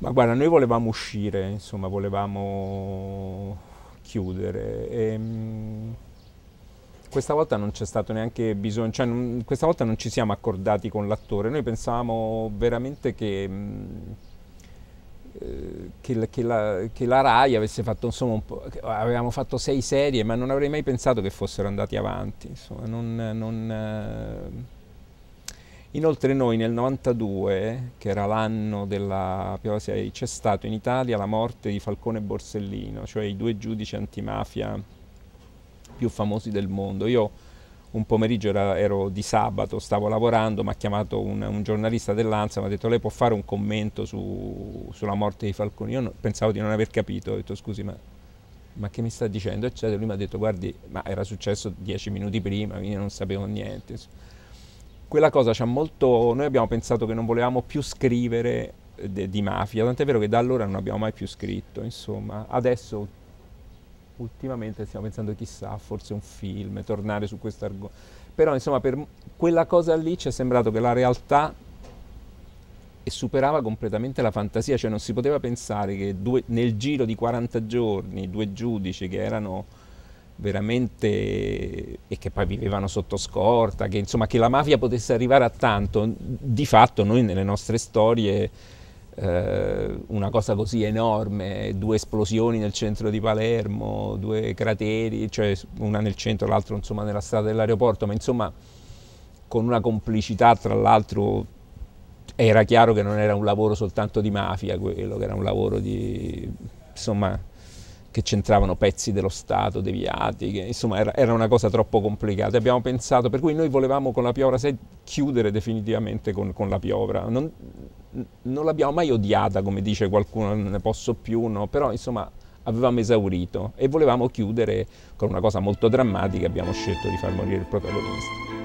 Ma guarda, noi volevamo uscire, insomma, volevamo chiudere. E, ehm, questa volta non c'è stato neanche bisogno, cioè non, questa volta non ci siamo accordati con l'attore, noi pensavamo veramente che... Mm, eh, che, che, la, che, la, Rai avesse fatto, insomma, un po', avevamo fatto sei serie, ma non avrei mai pensato che fossero andati avanti. Insomma, non, non, Inoltre noi nel 92, che era l'anno della Piova 6, c'è stata in Italia la morte di Falcone e Borsellino, cioè i due giudici antimafia più famosi del mondo. Io un pomeriggio era, ero di sabato, stavo lavorando, mi ha chiamato un, un giornalista dell'Anza, mi ha detto lei può fare un commento su, sulla morte di Falcone. Io no, pensavo di non aver capito, ho detto scusi ma, ma che mi sta dicendo? Eccetera. Lui mi ha detto guardi, ma era successo dieci minuti prima, quindi non sapevo niente quella cosa ci ha molto... Noi abbiamo pensato che non volevamo più scrivere eh, de, di mafia, tant'è vero che da allora non abbiamo mai più scritto, insomma. Adesso ultimamente stiamo pensando chissà, forse un film, tornare su questo argomento. Però insomma per quella cosa lì ci è sembrato che la realtà superava completamente la fantasia, cioè non si poteva pensare che due, nel giro di 40 giorni due giudici che erano veramente e che poi vivevano sotto scorta, che insomma che la mafia potesse arrivare a tanto, di fatto noi nelle nostre storie eh, una cosa così enorme, due esplosioni nel centro di Palermo, due crateri, cioè una nel centro, e l'altra insomma nella strada dell'aeroporto, ma insomma con una complicità tra l'altro era chiaro che non era un lavoro soltanto di mafia quello, che era un lavoro di insomma che c'entravano pezzi dello Stato deviati, che, insomma era, era, una cosa troppo complicata. Abbiamo pensato, per cui noi volevamo con la Piovra 6 chiudere definitivamente con, con la Piovra. Non, non l'abbiamo mai odiata, come dice qualcuno, non ne posso più, no? però insomma avevamo esaurito e volevamo chiudere con una cosa molto drammatica, abbiamo scelto di far morire il protagonista.